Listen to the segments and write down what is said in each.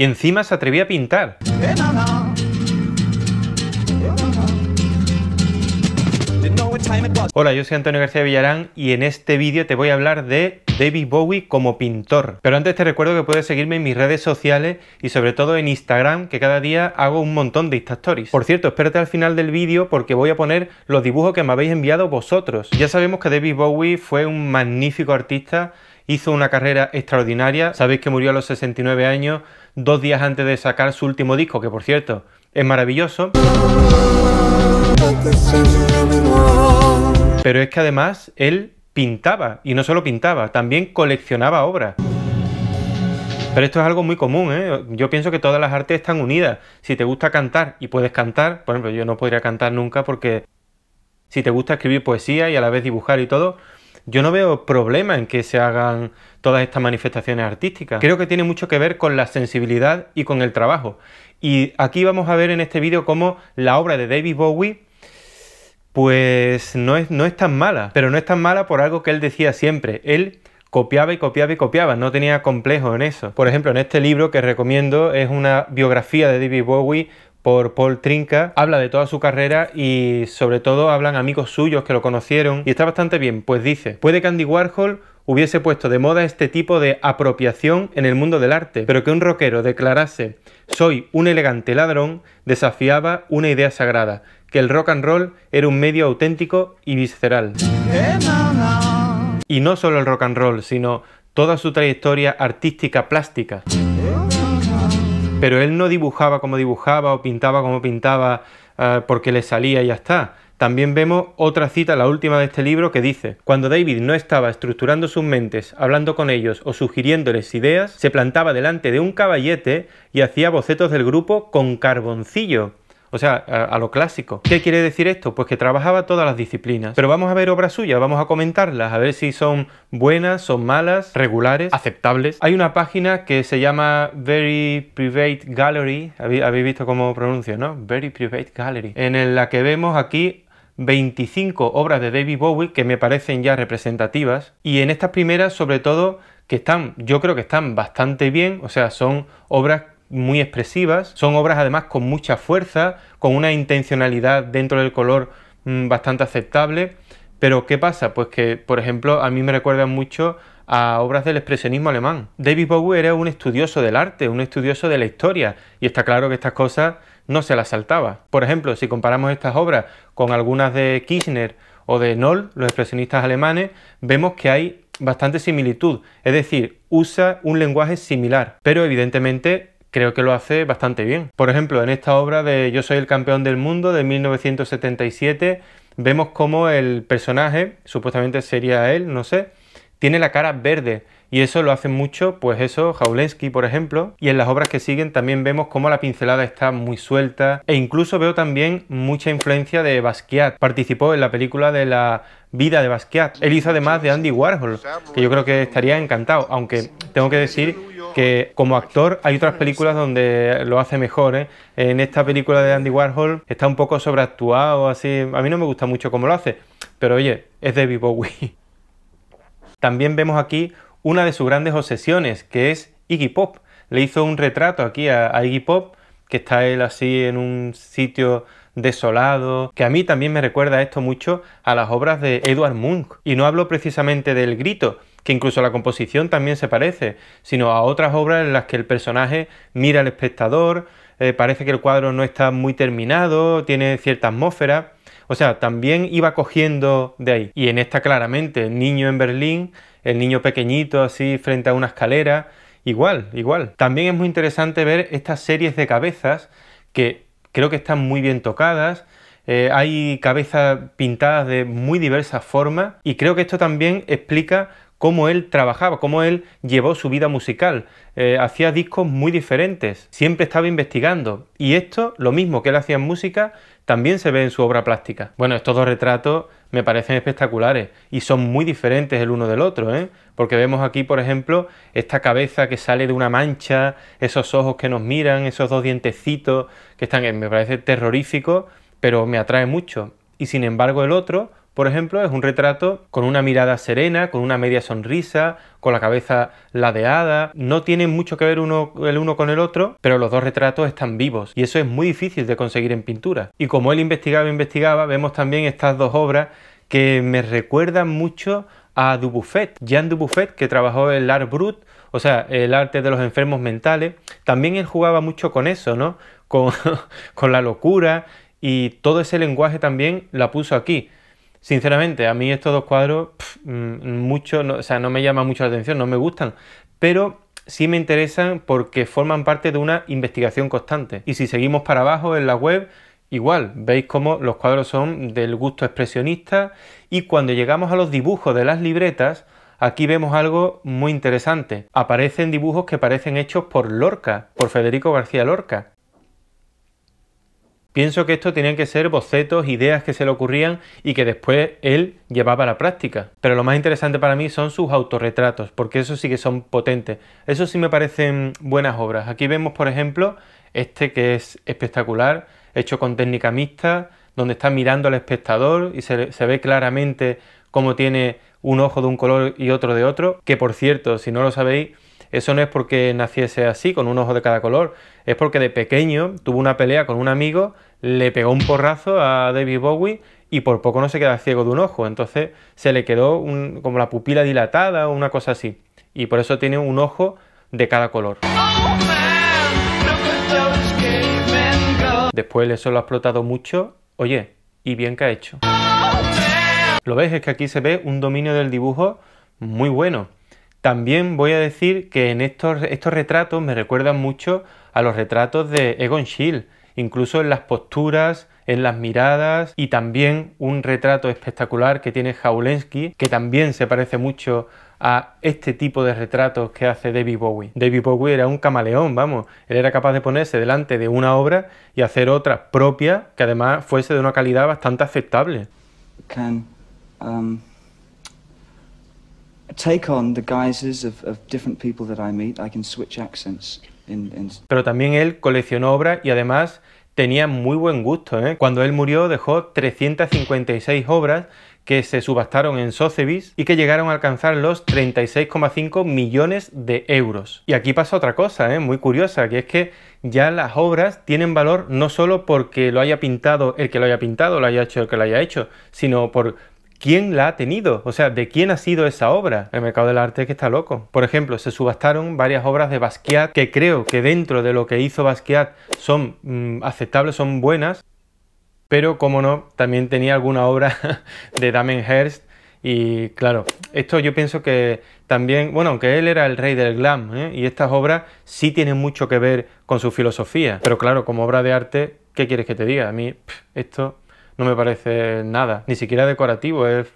Y encima se atrevía a pintar. Hola, yo soy Antonio García Villarán y en este vídeo te voy a hablar de David Bowie como pintor. Pero antes te recuerdo que puedes seguirme en mis redes sociales y sobre todo en Instagram, que cada día hago un montón de Insta Por cierto, espérate al final del vídeo porque voy a poner los dibujos que me habéis enviado vosotros. Ya sabemos que David Bowie fue un magnífico artista Hizo una carrera extraordinaria, sabéis que murió a los 69 años, dos días antes de sacar su último disco, que por cierto es maravilloso. Pero es que además él pintaba, y no solo pintaba, también coleccionaba obras. Pero esto es algo muy común, ¿eh? Yo pienso que todas las artes están unidas. Si te gusta cantar y puedes cantar, por ejemplo, yo no podría cantar nunca porque si te gusta escribir poesía y a la vez dibujar y todo, yo no veo problema en que se hagan todas estas manifestaciones artísticas. Creo que tiene mucho que ver con la sensibilidad y con el trabajo. Y aquí vamos a ver en este vídeo cómo la obra de David Bowie pues no es, no es tan mala, pero no es tan mala por algo que él decía siempre. Él copiaba y copiaba y copiaba, no tenía complejo en eso. Por ejemplo, en este libro que recomiendo es una biografía de David Bowie por Paul Trinca, habla de toda su carrera y sobre todo hablan amigos suyos que lo conocieron y está bastante bien, pues dice, puede que Andy Warhol hubiese puesto de moda este tipo de apropiación en el mundo del arte, pero que un rockero declarase soy un elegante ladrón desafiaba una idea sagrada, que el rock and roll era un medio auténtico y visceral. Y no solo el rock and roll, sino toda su trayectoria artística plástica. Pero él no dibujaba como dibujaba o pintaba como pintaba ah, porque le salía y ya está. También vemos otra cita, la última de este libro, que dice, cuando David no estaba estructurando sus mentes, hablando con ellos o sugiriéndoles ideas, se plantaba delante de un caballete y hacía bocetos del grupo con carboncillo, o sea, a, lo clásico. ¿Qué quiere decir esto? Pues que trabajaba todas las disciplinas. Pero vamos a ver obras suyas, vamos a comentarlas, a ver si son buenas, son malas, regulares, aceptables. Hay una página que se llama Very Private Gallery, habéis visto cómo pronuncio, ¿no? Very Private Gallery, en la que vemos aquí 25 obras de David Bowie que me parecen ya representativas y en estas primeras sobre todo que están, yo creo que están bastante bien, o sea, son obras muy expresivas, son obras además con mucha fuerza, con una intencionalidad dentro del color mm, bastante aceptable, pero ¿qué pasa? Pues que, por ejemplo, a mí me recuerdan mucho a obras del expresionismo alemán. David Bowie era un estudioso del arte, un estudioso de la historia, y está claro que estas cosas no se las saltaba. Por ejemplo, si comparamos estas obras con algunas de Kirchner o de Noll, los expresionistas alemanes, vemos que hay bastante similitud, es decir, usa un lenguaje similar, pero evidentemente creo que lo hace bastante bien. Por ejemplo, en esta obra de Yo soy el campeón del mundo de 1977, vemos cómo el personaje, supuestamente sería él, no sé, tiene la cara verde y eso lo hace mucho, pues eso, Jaulensky, por ejemplo. Y en las obras que siguen también vemos cómo la pincelada está muy suelta. E incluso veo también mucha influencia de Basquiat. Participó en la película de la vida de Basquiat. Él hizo además de Andy Warhol, que yo creo que estaría encantado. Aunque tengo que decir que como actor hay otras películas donde lo hace mejor. ¿eh? En esta película de Andy Warhol está un poco sobreactuado, así. A mí no me gusta mucho cómo lo hace. Pero oye, es David Bowie. También vemos aquí una de sus grandes obsesiones, que es Iggy Pop. Le hizo un retrato aquí a, Iggy Pop, que está él así en un sitio desolado, que a mí también me recuerda esto mucho a las obras de Edward Munch. Y no hablo precisamente del grito, que incluso la composición también se parece, sino a otras obras en las que el personaje mira al espectador, eh, parece que el cuadro no está muy terminado, tiene cierta atmósfera. O sea, también iba cogiendo de ahí. Y en esta claramente, el niño en Berlín, el niño pequeñito así frente a una escalera, igual, igual. También es muy interesante ver estas series de cabezas que creo que están muy bien tocadas. Eh, hay cabezas pintadas de muy diversas formas y creo que esto también explica cómo él trabajaba, cómo él llevó su vida musical. Eh, hacía discos muy diferentes, siempre estaba investigando. Y esto, lo mismo que él hacía en música, también se ve en su obra plástica. Bueno, estos dos retratos me parecen espectaculares y son muy diferentes el uno del otro, ¿eh? porque vemos aquí, por ejemplo, esta cabeza que sale de una mancha, esos ojos que nos miran, esos dos dientecitos que están, eh, me parece terrorífico, pero me atrae mucho. Y sin embargo el otro por ejemplo, es un retrato con una mirada serena, con una media sonrisa, con la cabeza ladeada. No tienen mucho que ver uno, el uno con el otro, pero los dos retratos están vivos y eso es muy difícil de conseguir en pintura. Y como él investigaba, investigaba, vemos también estas dos obras que me recuerdan mucho a Dubuffet, Jean Dubuffet, que trabajó el Art Brut, o sea, el arte de los enfermos mentales. También él jugaba mucho con eso, ¿no? Con, con la locura y todo ese lenguaje también la puso aquí. Sinceramente, a mí estos dos cuadros, mm, mucho, no, o sea, no me llama mucho la atención, no me gustan, pero sí me interesan porque forman parte de una investigación constante. Y si seguimos para abajo en la web, igual, veis cómo los cuadros son del gusto expresionista y cuando llegamos a los dibujos de las libretas, aquí vemos algo muy interesante. Aparecen dibujos que parecen hechos por Lorca, por Federico García Lorca. Pienso que esto tenían que ser bocetos, ideas que se le ocurrían y que después él llevaba a la práctica. Pero lo más interesante para mí son sus autorretratos, porque eso sí que son potentes. Eso sí me parecen buenas obras. Aquí vemos, por ejemplo, este que es espectacular, hecho con técnica mixta, donde está mirando al espectador y se ve claramente cómo tiene un ojo de un color y otro de otro. Que por cierto, si no lo sabéis, eso no es porque naciese así, con un ojo de cada color, es porque de pequeño tuvo una pelea con un amigo, le pegó un porrazo a David Bowie y por poco no se queda ciego de un ojo, entonces se le quedó como la pupila dilatada o una cosa así, y por eso tiene un ojo de cada color. Después eso lo ha explotado mucho, oye, y bien que ha hecho. Lo ves, es que aquí se ve un dominio del dibujo muy bueno. También voy a decir que en estos, estos retratos me recuerdan mucho a los retratos de Egon Schiele, incluso en las posturas, en las miradas y también un retrato espectacular que tiene Jaulensky, que también se parece mucho a este tipo de retratos que hace David Bowie. David Bowie era un camaleón, vamos, él era capaz de ponerse delante de una obra y hacer otra propia que además fuese de una calidad bastante aceptable. Um, pero también él coleccionó obras y además tenía muy buen gusto. ¿eh? Cuando él murió dejó 356 obras que se subastaron en Sotheby's y que llegaron a alcanzar los 36,5 millones de euros. Y aquí pasa otra cosa, ¿eh? muy curiosa, que es que ya las obras tienen valor no solo porque lo haya pintado el que lo haya pintado, lo haya hecho el que lo haya hecho, sino por ¿quién la ha tenido? O sea, ¿de quién ha sido esa obra? El mercado del arte es que está loco. Por ejemplo, se subastaron varias obras de Basquiat que creo que dentro de lo que hizo Basquiat son mm, aceptables, son buenas, pero como no, también tenía alguna obra de Damien Hirst y claro, esto yo pienso que también, bueno, aunque él era el rey del glam, ¿eh? y estas obras sí tienen mucho que ver con su filosofía, pero claro, como obra de arte, ¿qué quieres que te diga? A mí esto no me parece nada, ni siquiera decorativo, es,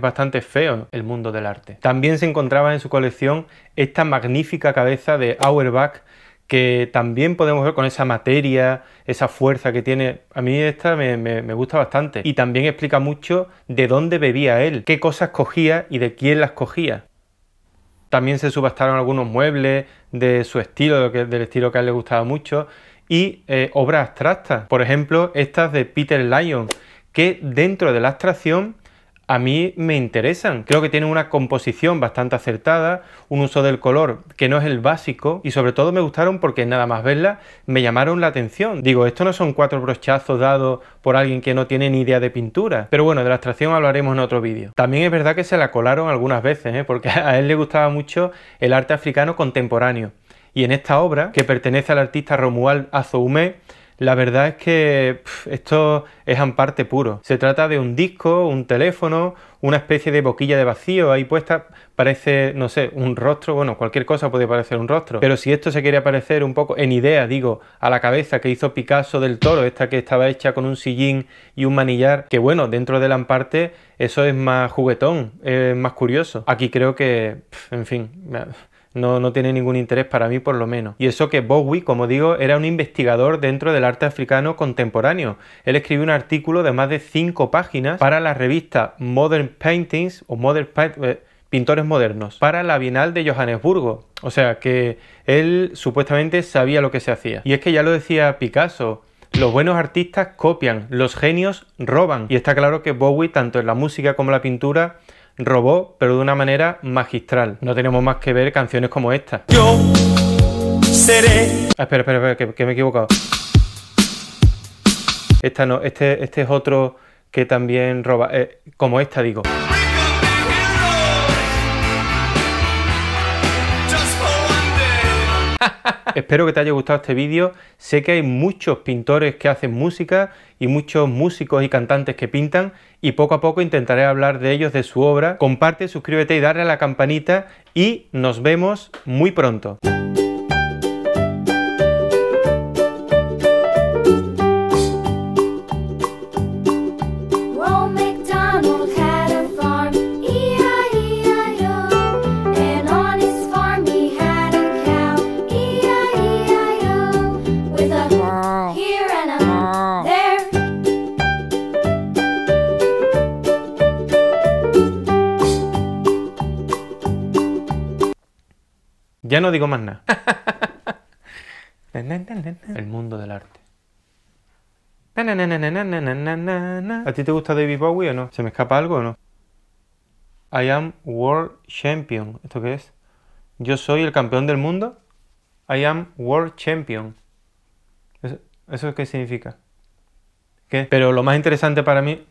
bastante feo el mundo del arte. También se encontraba en su colección esta magnífica cabeza de Auerbach que también podemos ver con esa materia, esa fuerza que tiene. A mí esta me, gusta bastante. Y también explica mucho de dónde bebía él, qué cosas cogía y de quién las cogía. También se subastaron algunos muebles de su estilo, del estilo que a él le gustaba mucho, y eh, obras abstractas. Por ejemplo, estas de Peter Lyon, que dentro de la abstracción a mí me interesan. Creo que tienen una composición bastante acertada, un uso del color que no es el básico y sobre todo me gustaron porque nada más verla me llamaron la atención. Digo, esto no son cuatro brochazos dados por alguien que no tiene ni idea de pintura. Pero bueno, de la abstracción hablaremos en otro vídeo. También es verdad que se la colaron algunas veces, ¿eh? porque a él le gustaba mucho el arte africano contemporáneo. Y en esta obra, que pertenece al artista Romuald Azoumé, la verdad es que esto es amparte puro. Se trata de un disco, un teléfono, una especie de boquilla de vacío ahí puesta. Parece, no sé, un rostro. Bueno, cualquier cosa puede parecer un rostro. Pero si esto se quiere parecer un poco en idea, digo, a la cabeza que hizo Picasso del Toro, esta que estaba hecha con un sillín y un manillar, que bueno, dentro del amparte eso es más juguetón, es más curioso. Aquí creo que, en fin, no, tiene ningún interés para mí por lo menos. Y eso que Bowie, como digo, era un investigador dentro del arte africano contemporáneo. Él escribió un artículo de más de 5 páginas para la revista Modern Paintings o Modern eh, pintores modernos para la Bienal de Johannesburgo. O sea que él supuestamente sabía lo que se hacía. Y es que ya lo decía Picasso, los buenos artistas copian, los genios roban. Y está claro que Bowie, tanto en la música como en la pintura, robó, pero de una manera magistral. No tenemos más que ver canciones como esta. Yo seré. Ah, espera, espera, espera, que, que, me he equivocado. Esta no, este, este es otro que también roba. Eh, como esta, digo. espero que te haya gustado este vídeo. Sé que hay muchos pintores que hacen música y muchos músicos y cantantes que pintan y poco a poco intentaré hablar de ellos, de su obra. Comparte, suscríbete y darle a la campanita y nos vemos muy pronto. Ya no digo más nada. El mundo del arte. ¿A ti te gusta David Bowie o no? ¿Se me escapa algo o no? I am World Champion. ¿Esto qué es? Yo soy el campeón del mundo. I am World Champion. ¿Eso, qué significa? ¿Qué? Pero lo más interesante para mí,